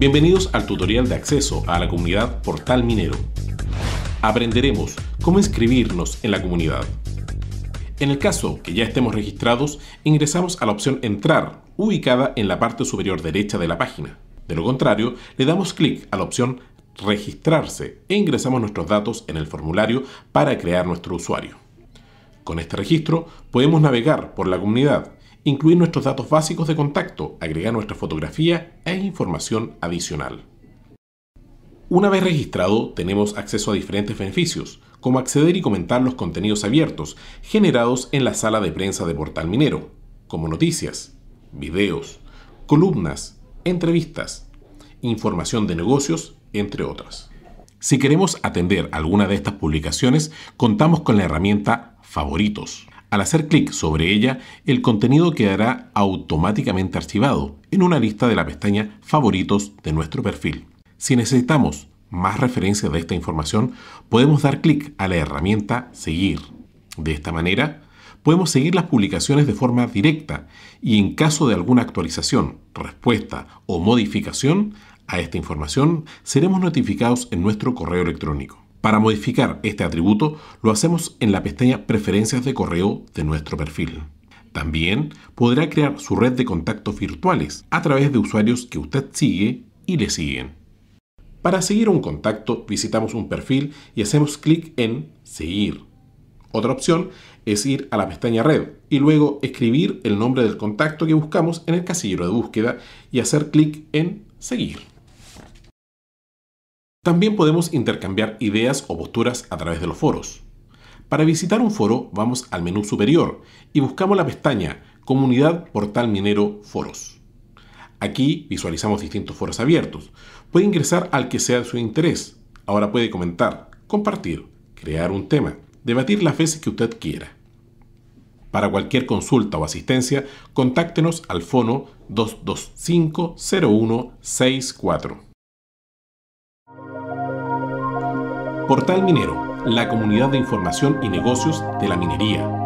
Bienvenidos al tutorial de acceso a la comunidad Portal Minero. Aprenderemos cómo inscribirnos en la comunidad. En el caso que ya estemos registrados, ingresamos a la opción Entrar, ubicada en la parte superior derecha de la página. De lo contrario, le damos clic a la opción Registrarse e ingresamos nuestros datos en el formulario para crear nuestro usuario. Con este registro podemos navegar por la comunidad incluir nuestros datos básicos de contacto, agregar nuestra fotografía e información adicional. Una vez registrado, tenemos acceso a diferentes beneficios, como acceder y comentar los contenidos abiertos generados en la sala de prensa de Portal Minero, como noticias, videos, columnas, entrevistas, información de negocios, entre otras. Si queremos atender alguna de estas publicaciones, contamos con la herramienta Favoritos. Al hacer clic sobre ella, el contenido quedará automáticamente archivado en una lista de la pestaña Favoritos de nuestro perfil. Si necesitamos más referencias de esta información, podemos dar clic a la herramienta Seguir. De esta manera, podemos seguir las publicaciones de forma directa y en caso de alguna actualización, respuesta o modificación a esta información, seremos notificados en nuestro correo electrónico. Para modificar este atributo lo hacemos en la pestaña Preferencias de correo de nuestro perfil. También podrá crear su red de contactos virtuales a través de usuarios que usted sigue y le siguen. Para seguir un contacto visitamos un perfil y hacemos clic en Seguir. Otra opción es ir a la pestaña Red y luego escribir el nombre del contacto que buscamos en el casillero de búsqueda y hacer clic en Seguir. También podemos intercambiar ideas o posturas a través de los foros. Para visitar un foro vamos al menú superior y buscamos la pestaña Comunidad Portal Minero Foros. Aquí visualizamos distintos foros abiertos. Puede ingresar al que sea de su interés. Ahora puede comentar, compartir, crear un tema, debatir las veces que usted quiera. Para cualquier consulta o asistencia, contáctenos al fono 2250164. Portal Minero, la comunidad de información y negocios de la minería.